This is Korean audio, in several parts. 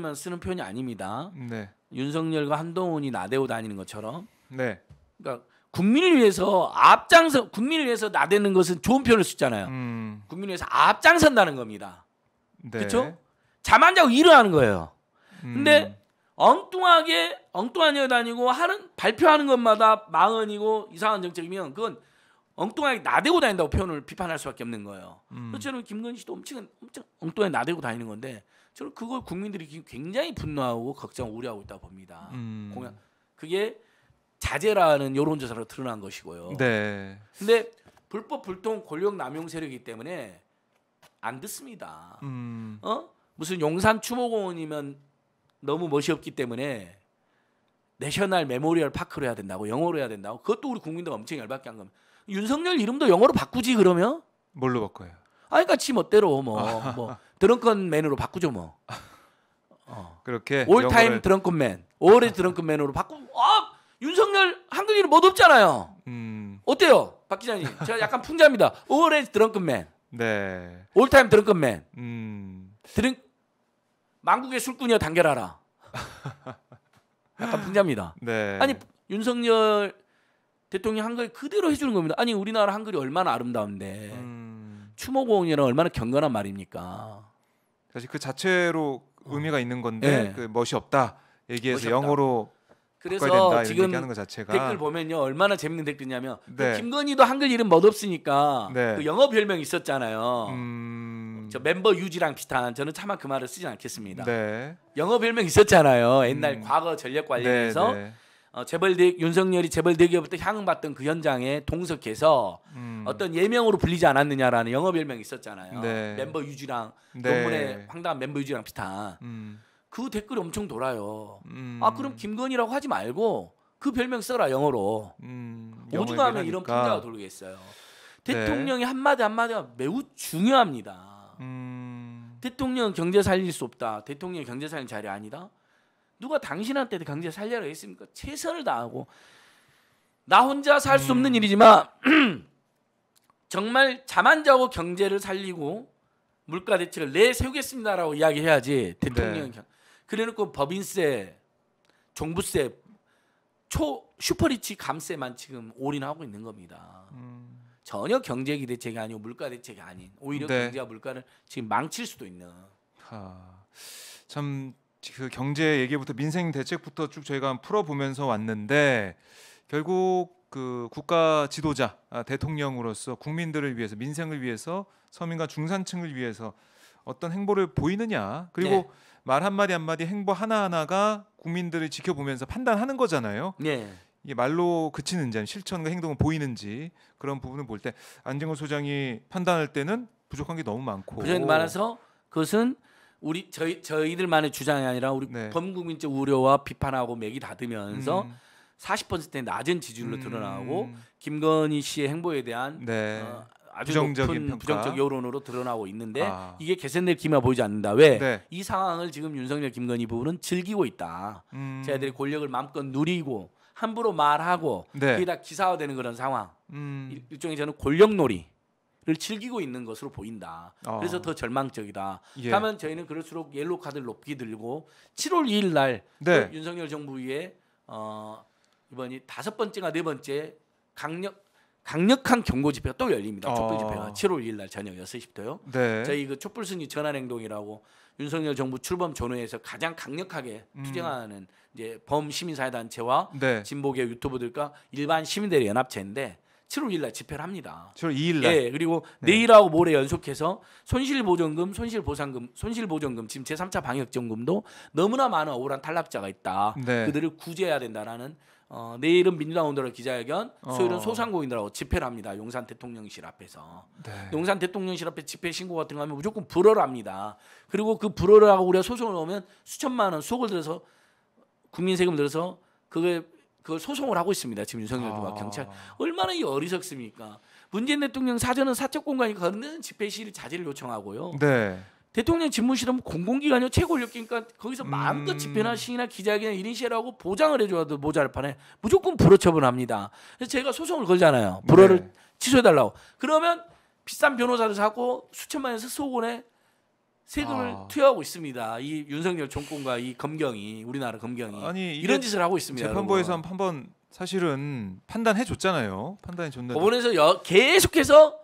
만 쓰는 표현이 아닙니다. 네. 윤석열과 한동훈이 나대고 다니는 것처럼. 네. 그러니까 국민을 위해서 앞장서 국민을 위해서 나대는 것은 좋은 표현을 쓰잖아요. 음. 국민을 위해서 앞장선다는 겁니다. 네. 그렇죠? 잠안 자고 일을 하는 거예요. 음. 근데 엉뚱하게 엉뚱한 여 다니고 하는 발표하는 것마다 망언이고 이상한 정책이면 그건 엉뚱하게 나대고 다닌다고 표현을 비판할 수밖에 없는 거예요. 음. 그래 저는 김건희 씨도 엄청 엄청 엉뚱하게 나대고 다니는 건데 저는 그걸 국민들이 굉장히 분노하고 걱정 우려하고 있다고 봅니다. 음. 공약 그게 자제라는 여론조사로 드러난 것이고요. 네. 근데 불법 불통 권력 남용 세력이기 때문에 안 듣습니다. 음. 어? 무슨 용산 추모공원이면 너무 멋이 없기 때문에 내셔널 메모리얼 파크로 해야 된다고 영어로 해야 된다고 그것도 우리 국민들 엄청 열받게 한 겁니다. 윤석열 이름도 영어로 바꾸지 그러면 뭘로 바꿔요? 아 그러니까 지 멋대로 뭐뭐 뭐, 아. 뭐 드렁큰맨으로 바꾸죠 뭐. 어. 그렇게 올타임 영어를... 드렁큰맨 올해 드렁큰맨으로 바꾸. 어! 윤석열 한글 이름 못 없잖아요. 음... 어때요, 박 기자님? 제가 약간 풍자입니다. 올해 드렁큰맨 네. 올타임 드렁큰맨 음... 드렁 망국의 술꾼이여 단결하라. 약간 풍자입니다. 아. 네. 아니 윤석열 대통령 한글 그대로 해주는 겁니다. 아니 우리나라 한글이 얼마나 아름다운데 음... 추모공연은 얼마나 경건한 말입니까? 사실 그 자체로 어. 의미가 있는 건데 네. 그 멋이 없다 얘기해서 멋이 영어로 그래서 된다, 지금 댓글 보면요 얼마나 재밌는 댓글이냐면 그 네. 그 김건희도 한글 이름 멋없으니까 네. 그 영어 별명 있었잖아요. 음... 음. 저 멤버 유지랑 비슷한 저는 차마 그 말을 쓰진 않겠습니다. 네. 영업일명 있었잖아요. 옛날 음. 과거 전략 관련해서 네, 네. 어, 재벌 대 윤석열이 재벌 대기업부터 향응받던 그 현장에 동석해서 음. 어떤 예명으로 불리지 않았느냐라는 영업일명 있었잖아요. 네. 멤버 유지랑 네. 논문에 황당한 멤버 유지랑 비슷한 음. 그 댓글이 엄청 돌아요. 음. 아 그럼 김건이라고 하지 말고 그 별명 써라 영어로. 음, 오죽하면 이런 풍자가 돌겠어요. 리 네. 대통령의 한마디 한마디가 매우 중요합니다. 음. 대통령 경제 살릴 수 없다. 대통령 경제 살린 자리 아니다. 누가 당신한테 경제 살려라 했습니까? 최선을 다하고 나 혼자 살 수 없는 음... 일이지만 정말 자만 자고 경제를 살리고 물가 대책을 내세우겠습니다라고 이야기해야지 대통령 네. 그래놓고 법인세, 종부세, 초 슈퍼리치 감세만 지금 올인하고 있는 겁니다. 음... 전혀 경제 기대책이 아니고 물가 대책이 아닌 오히려 네. 경제와 물가를 지금 망칠 수도 있는. 아, 참. 그 경제 얘기부터 민생 대책부터 쭉 저희가 풀어보면서 왔는데 결국 그 국가 지도자 아, 대통령으로서 국민들을 위해서 민생을 위해서 서민과 중산층을 위해서 어떤 행보를 보이느냐 그리고 네. 말 한마디 한마디 행보 하나하나가 국민들을 지켜보면서 판단하는 거잖아요 네. 이게 말로 그치는 지 실천과 행동은 보이는지 그런 부분을 볼 때안정걸 소장이 판단할 때는 부족한 게 너무 많고 부족한 그 많아서 그것은 우리 저희 저희들만의 주장이 아니라 우리 네. 범국민적 우려와 비판하고 맥이 닿으면서 음. 40%의 낮은 지지율로 음. 드러나고 김건희 씨의 행보에 대한 네. 어, 아주 부정적인 높은 부정적 여론으로 드러나고 있는데 아. 이게 개선될 기미가 보이지 않는다. 왜이 네. 상황을 지금 윤석열 김건희 부부는 즐기고 있다. 음. 자기들이 권력을 마음껏 누리고 함부로 말하고 네. 그게 다 기사화되는 그런 상황. 음. 일종의 저는 골력놀이. 를 즐기고 있는 것으로 보인다. 어. 그래서 더 절망적이다. 예. 다만 저희는 그럴수록 옐로 카드를 높게 들고 7월 2일 날 네. 그 윤석열 정부의 어, 이번이 다섯 번째가 네 번째 강력 강력한 경고 집회가 또 열립니다. 촛불 아. 집회가 7월 2일 날 저녁 6시부터요. 네. 저희 그 촛불 순위 전환 행동이라고 윤석열 정부 출범 전후에서 가장 강력하게 음. 투쟁하는 음. 이제 범시민사회단체와 네. 진보계 유튜버들과 일반 시민들의 연합체인데 7월 1일날 집회를 합니다. 7월 2일 날. 예. 그리고 네. 내일하고 모레 연속해서 손실 보전금, 손실 보상금, 손실 보전금 지금 제3차 방역 지원금도 너무나 많은 억울한 탈락자가 있다. 네. 그들을 구제해야 된다라는 어, 내일은 민주당 온더러 기자회견, 어. 수요일은 어. 소상공인들하고 집회를 합니다. 용산 대통령실 앞에서. 네. 용산 대통령실 앞에 집회 신고 같은 거 하면 무조건 불허를 합니다. 그리고 그불허를 하고 우리가 소송을 넣으면 수천만 원 속을 들여서 국민 세금 들여서 그게 그걸 소송을 하고 있습니다. 지금 윤석열 아. 어. 경찰 얼마나 이 어리석습니까? 문재인 대통령 사전은 사적 공간이 걷는집회 시위를 자제를 요청하고요. 네. 대통령 집무실은 공공기관이요 최고권력이니까 거기서 음. 마음껏 집회나 시위나 기자회견 일인시라고 보장을 해줘야 도 모자랄 판에 무조건 불허 처분합니다. 그래서 제가 소송을 걸잖아요. 불허를 네. 취소해달라고. 그러면 비싼 변호사를 사고 수천만에서 수억 원의 세금을 아. 투여하고 있습니다. 이 윤석열 정권과 이 검경이 우리나라 검경이 아니, 이런 짓을 하고 있습니다. 재판부에서 한번 사실은 판단해 줬잖아요. 판단해 줬는데 법원에서 여, 계속해서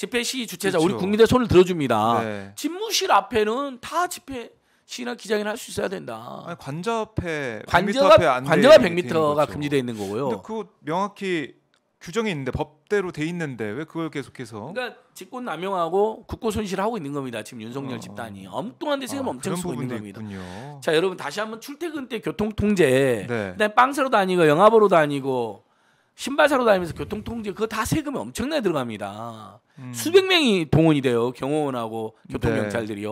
집회 시 주최자 그렇죠. 우리 국민의 손을 들어줍니다. 네. 집무실 앞에는 다 집회 시나 기장이나 할 수 있어야 된다. 아니, 관저 앞에 관저가 100m 관저가 100m가 금지되어 있는 거고요. 근데 그 명확히 규정이 있는데 법대로 돼 있는데 왜 그걸 계속해서? 그러니까 직권 남용하고 국고 손실하고 있는 겁니다. 지금 윤석열 어. 집단이 엉뚱한 데 지금 아, 엄청 쓰고 있는 겁니다. 있군요. 자 여러분 다시 한번 출퇴근 때 교통 통제, 네. 빵 사러 다니고 영화 보러 다니고 신발 사러 다니면서 교통통제 그거 다 세금이 엄청나게 들어갑니다. 음. 수백 명이 동원이 돼요. 경호원하고 교통경찰들이요.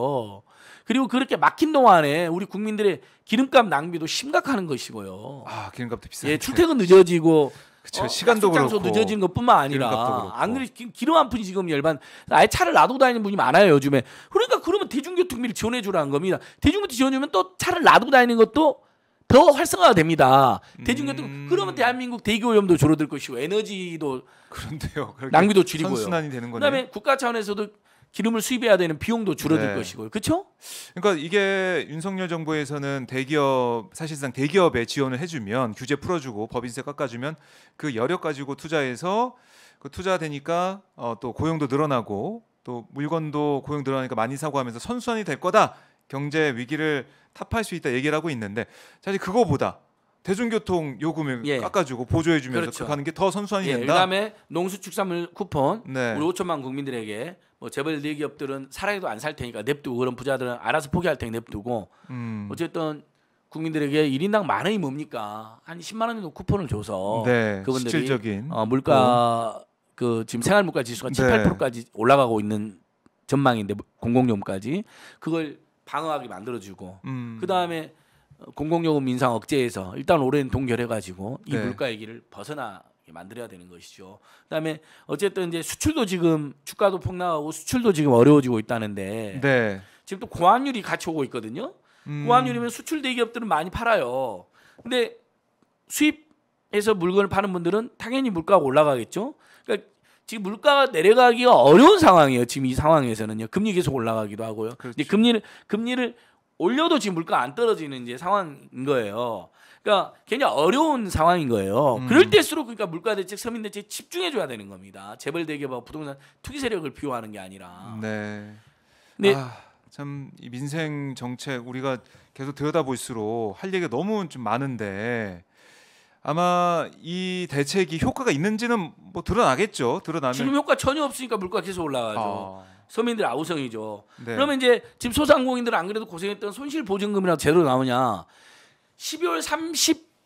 네. 그리고 그렇게 막힌 동안에 우리 국민들의 기름값 낭비도 심각한 것이고요. 아 기름값도 비싸. 예, 출퇴근 늦어지고 그쵸, 어, 시간도 그렇고 늦어진 것뿐만 아니라 안 그래 기름 한 푼이 지금 열반 아예 차를 놔두고 다니는 분이 많아요 요즘에. 그러니까 그러면 대중교통비를 지원해 주라는 겁니다. 대중교통 지원주면 또 차를 놔두고 다니는 것도 더 활성화가 됩니다. 대중교통 음. 그러면 대한민국 대기오염도 줄어들 것이고 에너지도 그런데요. 낭비도 줄이고요. 선순환이 되는 거네. 그다음에 국가 차원에서도 기름을 수입해야 되는 비용도 줄어들 네. 것이고요. 그렇죠? 그러니까 이게 윤석열 정부에서는 대기업 사실상 대기업에 지원을 해주면 규제 풀어주고 법인세 깎아주면 그 여력 가지고 투자해서 그 투자되니까 어, 또 고용도 늘어나고 또 물건도 고용 늘어나니까 많이 사고 하면서 선순환이 될 거다 경제 위기를 타파할 수 있다 얘기를 하고 있는데 사실 그거보다 대중교통 요금을 예. 깎아주고 보조해주면서 그렇죠. 가는 게 더 선수안이 예, 된다. 그다음에 농수축산물 쿠폰 네. 우리 5천만 국민들에게 뭐 재벌 대기업들은 살아도 안 살 테니까 냅두고 그런 부자들은 알아서 포기할 테니 까 냅두고 음. 어쨌든 국민들에게 1인당 만 원이 뭡니까 한 10만 원 정도 쿠폰을 줘서 네. 그분들이 실질적인. 어, 물가 음. 그 지금 생활 물가 지수가 7, 네. 8%까지 올라가고 있는 전망인데 공공요금까지 그걸 방어하게 만들어주고 음. 그 다음에 공공요금 인상 억제해서 일단 올해는 동결해가지고 이 네. 물가 얘기를 벗어나 만들어야 되는 것이죠. 그다음에 어쨌든 이제 수출도 지금 주가도 폭락하고 수출도 지금 어려워지고 있다는데 네. 지금 또 고환율이 같이 오고 있거든요. 음. 고환율이면 수출 대기업들은 많이 팔아요. 근데 수입에서 물건을 파는 분들은 당연히 물가가 올라가겠죠. 지금 물가가 내려가기가 어려운 상황이에요. 지금 이 상황에서는요. 금리 계속 올라가기도 하고요. 그렇 근데 그렇죠. 금리를 금리를 올려도 지금 물가 안 떨어지는 이제 상황인 거예요. 그러니까 굉장히 어려운 상황인 거예요. 음. 그럴 때일수록 그러니까 물가 대책, 서민 대책 집중해 줘야 되는 겁니다. 재벌 대기업하고 부동산 투기 세력을 비호하는 게 아니라. 네. 근 아, 참이 민생 정책 우리가 계속 들여다볼수록 할 얘기가 너무 좀 많은데 아마 이 대책이 효과가 있는지는 뭐 드러나겠죠. 드러나면 지금 효과 전혀 없으니까 물가 계속 올라가죠. 어. 서민들 아우성이죠. 네. 그러면 이제 지금 소상공인들 안 그래도 고생했던 손실 보증금이라 제대로 나오냐? 12월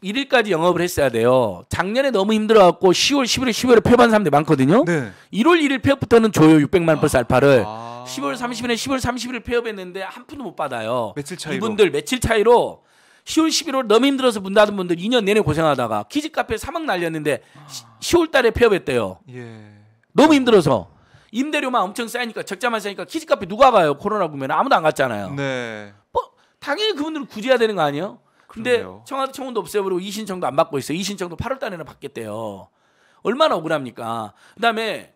31일까지 영업을 했어야 돼요. 작년에 너무 힘들어갖고 10월, 11월, 12월에 폐업한 사람들 많거든요. 네. 1월 1일 폐업부터는 줘요 600만 원 플러스 알파를. 아. 10월 30일에 10월 31일 폐업했는데 한 푼도 못 받아요. 며칠 차이로. 이분들 며칠 차이로 10월 11월 너무 힘들어서 문 닫은 분들 2년 내내 고생하다가 키즈 카페 사막 날렸는데 아. 10월 달에 폐업했대요. 예. 너무 힘들어서 임대료만 엄청 쌓이니까 적자만 쌓이니까 키즈 카페 누가 가요? 코로나 보면 아무도 안 갔잖아요. 네. 뭐 당연히 그분들은 구제해야 되는 거 아니에요? 근데 그러네요. 청와대 청원도 없애버리고 이신청도 안 받고 있어요. 이신청도 8월 달에는 받겠대요. 얼마나 억울합니까? 그다음에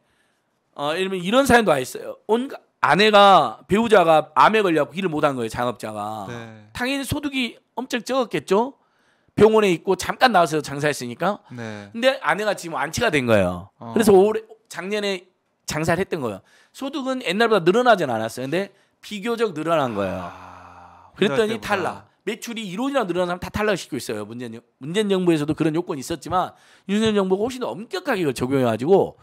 어, 예를 들면 이런 사연도 와 있어요. 온갖 아내가 배우자가 암에 걸려갖고 일을 못 한 거예요 장업자가 네. 당연히 소득이 엄청 적었겠죠 병원에 있고 잠깐 나와서 장사했으니까 네. 근데 아내가 지금 안치가 된 거예요 어. 그래서 올해 작년에 장사를 했던 거예요 소득은 옛날보다 늘어나진 않았어요 근데 비교적 늘어난 거예요 아, 그랬더니 달라 매출이 이론이나 늘어난 사람 다 탈락시키고 있어요 문재인, 문재인 정부에서도 그런 요건이 있었지만 윤석열 정부가 훨씬 더 엄격하게 이 적용해가지고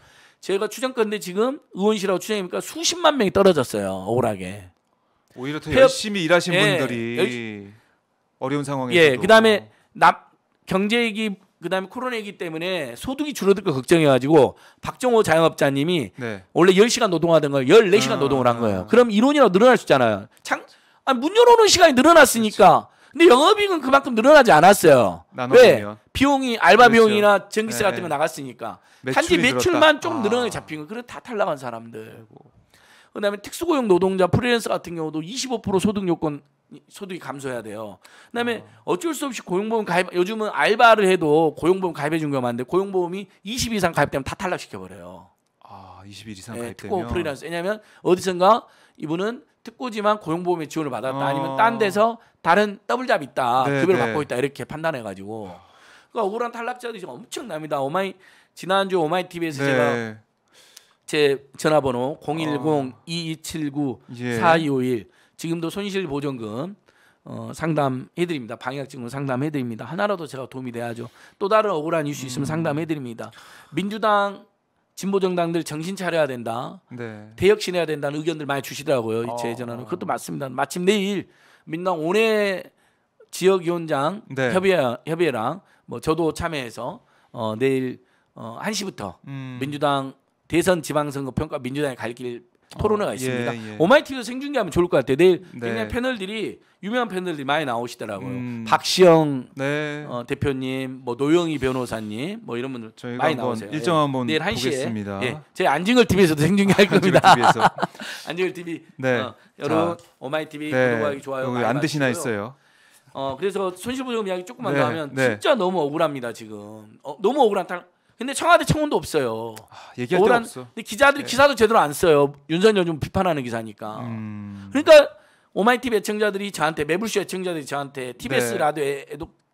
제가 추정컨대 지금 의원실하고 추정이니까 수십만 명이 떨어졌어요. 억울하게. 오히려 더 폐업, 열심히 일하신 예, 분들이 열시, 어려운 상황에서 예, 그다음에 납 경제 얘기 그다음에 코로나 얘기 때문에 소득이 줄어들 거 걱정해 가지고 박정호 자영업자님이 네. 원래 10시간 노동하던 걸 14시간 아, 노동을 한 거예요. 아, 그럼 이론이라도 늘어날 수 있잖아요. 창, 아문 열어놓은 시간이 늘어났으니까 그렇죠. 근데 영업이익은 그만큼 늘어나지 않았어요. 왜? 보면. 비용이 알바 비용이나 전기세 네. 같은 거 나갔으니까 단지 매출만 좀 아. 늘어나게 잡힌 거. 그래 다 탈락한 사람들. 그다음에 특수고용 노동자 프리랜서 같은 경우도 25% 소득 요건 소득이 감소해야 돼요. 그다음에 어. 어쩔 수 없이 고용보험 가입 요즘은 알바를 해도 고용보험 가입해 준 거만 한데 고용보험이 20 이상 가입되면 다 탈락시켜 버려요. 아, 20일 이상 네, 가입되면 특고 프리랜서. 왜냐면 어디선가 이분은 특고지만 고용보험의 지원을 받았다 어. 아니면 딴 데서 다른 더블잡 있다 네, 급여를 네. 받고 있다 이렇게 판단해 가지고 그러니까 억울한 탈락자들이 지금 엄청납니다 오마이 지난주 오마이 TV에서 네. 제가 제 전화번호 010-2279-4251 예. 지금도 손실보전금 어, 상담해드립니다. 방역증으 상담해드립니다. 하나라도 제가 도움이 돼야죠. 또 다른 억울한 이슈 있으면 음. 상담해드립니다. 민주당 진보 정당들 정신 차려야 된다. 네. 대혁신해야 된다는 의견들 많이 주시더라고요. 이제 어. 전화는 그것도 맞습니다. 마침 내일 민당 온해 지역위원장 네. 협의 회 협의회랑 뭐 저도 참여해서 어 내일 어 1시부터 음. 민주당 대선 지방선거 평가 민주당의 갈길 토론회가 어, 예, 있습니다. 예, 예. 오마이티도 생중계하면 좋을 것 같아요. 내일 네. 굉장 패널들이 유명한 패널들이 많이 나오시더라고요. 음. 박시영 네. 어, 대표님, 뭐 노영희 변호사님, 뭐 이런 분들 많이 나오세요. 일정 예. 한번 내일 1 시에 예. 제 안징을 TV에서도 생중계할 겁니다. 안징을 TV 네. 어, 여러분 오마이티비 네. 구독하기 좋아요. 안 드시나 했어요. 어 그래서 손실보조 이야기 조금만 네. 더 하면 네. 진짜 너무 억울합니다 지금. 어, 너무 억울한 탈. 근데 청와대 청원도 없어요. 아, 얘기할 데 없어. 근데 기자들이 네. 예. 기사도 제대로 안 써요. 윤선열좀 비판하는 기사니까. 음... 그러니까 오마이티비 애청자들이 저한테 매불쇼 애청자들이 저한테 TBS 네. 라디오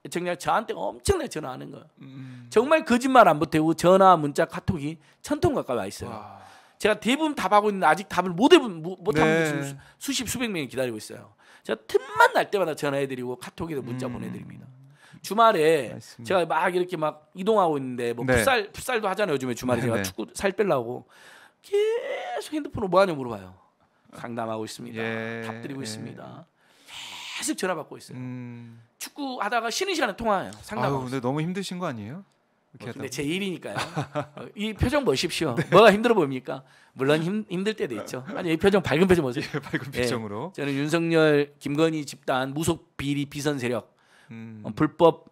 애청자 저한테 엄청나게 전화하는 거예요. 음... 정말 거짓말 안 보태고 전화, 문자, 카톡이 천통 가까이 와 있어요. 와... 제가 대부분 답하고 있는데 아직 답을 못해못 하고 네. 수십 수백 명이 기다리고 있어요. 제가 틈만 날 때마다 전화해드리고 카톡에도 문자 음... 보내드립니다. 주말에 맞습니다. 제가 막 이렇게 막 이동하고 있는데 뭐 네. 풋살 풋살도 하잖아요 요즘에 주말에 네 제가 네. 축구 살 빼려고 계속 핸드폰으로 뭐하냐 물어봐요 상담하고 있습니다 예. 답드리고 예. 있습니다 계속 전화 받고 있어요 음. 축구 하다가 쉬는 시간에 통화해요 상담하고 아유, 근데 너무 힘드신 거 아니에요? 어, 근데 제 일이니까요. 이 표정 보십시오. 네. 뭐가 힘들어 보입니까? 물론 힘, 힘들 때도 있죠. 아니 이 표정 밝은 표정 보세요. 예, 밝은 표정으로. 예, 저는 윤석열, 김건희 집단 무속 비리 비선 세력 음. 어, 불법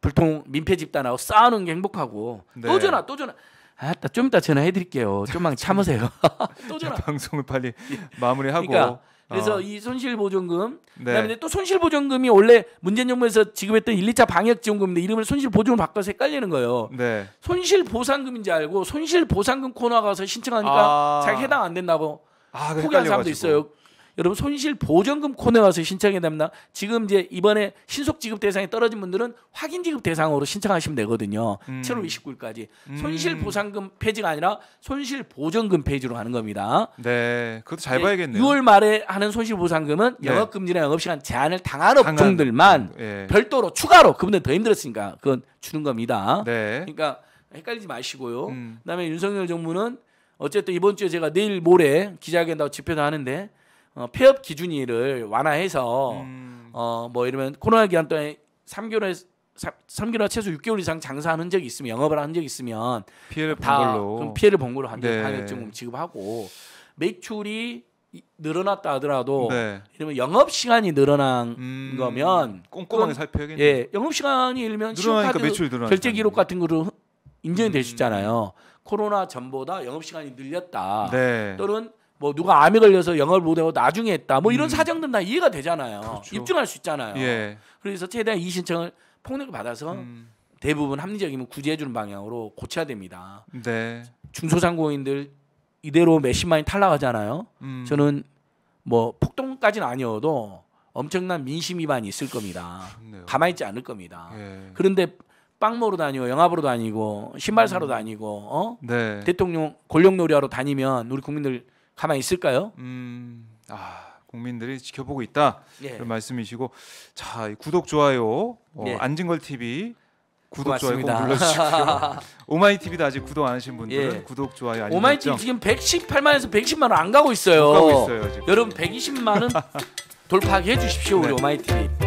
불통 민폐 집단하고 싸우는 게 행복하고 네. 또 전화 또 전화 아따 좀 이따 전화해 드릴게요. 좀만 참으세요. 또 전화. 방송을 빨리 예. 마무리하고. 그러니까 어. 그래서 어. 이 손실 보증금 네. 그다음에 또 손실 보증금이 원래 문재인 정부에서 지급했던 1, 2차 방역 지원금인데 이름을 손실 보존금 바꿔서 헷갈리는 거예요. 네. 손실 보상금인지 알고 손실 보상금 코너 가서 신청하니까 아. 자 해당 안 된다고 아, 포기한 사람도 있어요. 여러분 손실 보전금 코너에 와서 신청해야 됩니다. 지금 이제 이번에 신속 지급 대상이 떨어진 분들은 확인 지급 대상으로 신청하시면 되거든요. 음. 7월 29일까지 음. 손실 보상금 폐지가 아니라 손실 보전금 폐지로 하는 겁니다. 네, 그것도 잘 예, 봐야겠네요. 6월 말에 하는 손실 보상금은 네. 영업 금지나 영업 시간 제한을 당한 업종들만 네. 별도로 추가로 그분들 더 힘들었으니까 그건 주는 겁니다. 네. 그러니까 헷갈리지 마시고요. 음. 그다음에 윤석열 정부는 어쨌든 이번 주에 제가 내일 모레 기자회견 하고 집회도 하는데 어, 폐업 기준일을 완화해서 음. 어뭐 이러면 코로나 기간 동안에 3개월에 3개월 최소 6개월 이상 장사한 흔적이 있으면 영업을 한 적이 있으면 피해를 본 걸로 그럼 피해를 본 걸로 한격증금 네. 지급하고 매출이 늘어났다 하더라도 네. 이러면 영업 시간이 늘어난 음, 거면 꼼꼼하게 살펴야겠네. 예, 영업 시간이 일면 신용 결제 기록 같은 거로 인정이 될수 음. 있잖아요. 코로나 전보다 영업 시간이 늘렸다. 네. 또는 뭐 누가 암에 걸려서 영업을 못하고 나중에 했다 뭐 이런 음. 사정들 다 이해가 되잖아요. 그렇죠. 입증할 수 있잖아요. 예. 그래서 최대한 이 신청을 폭력을 받아서 음. 대부분 합리적이면 구제해주는 방향으로 고쳐야 됩니다. 네. 중소상공인들 이대로 몇십만이 탈락하잖아요. 음. 저는 뭐 폭동까지는 아니어도 엄청난 민심 위반이 있을 겁니다. 그렇네요. 가만히 있지 않을 겁니다. 예. 그런데 빵 먹으러 다니고 영화보러 다니고 신발 사러 음. 다니고 어? 네. 대통령 권력 놀이하러 다니면 우리 국민들 가만히 있을까요? 음, 아 국민들이 지켜보고 있다 예. 그런 말씀이시고 자 구독 좋아요 어, 예. 안진걸 TV 구독 좋아요 꼭눌러주시고 오마이 TV도 아직 구독 안 하신 분들은 예. 구독 좋아요 오마이 TV 지금 118만에서 110만 원안 가고 있어요. 가고 있어요, 여러분 120만 원 돌파해 주십시오 우리 네. 오마이 TV.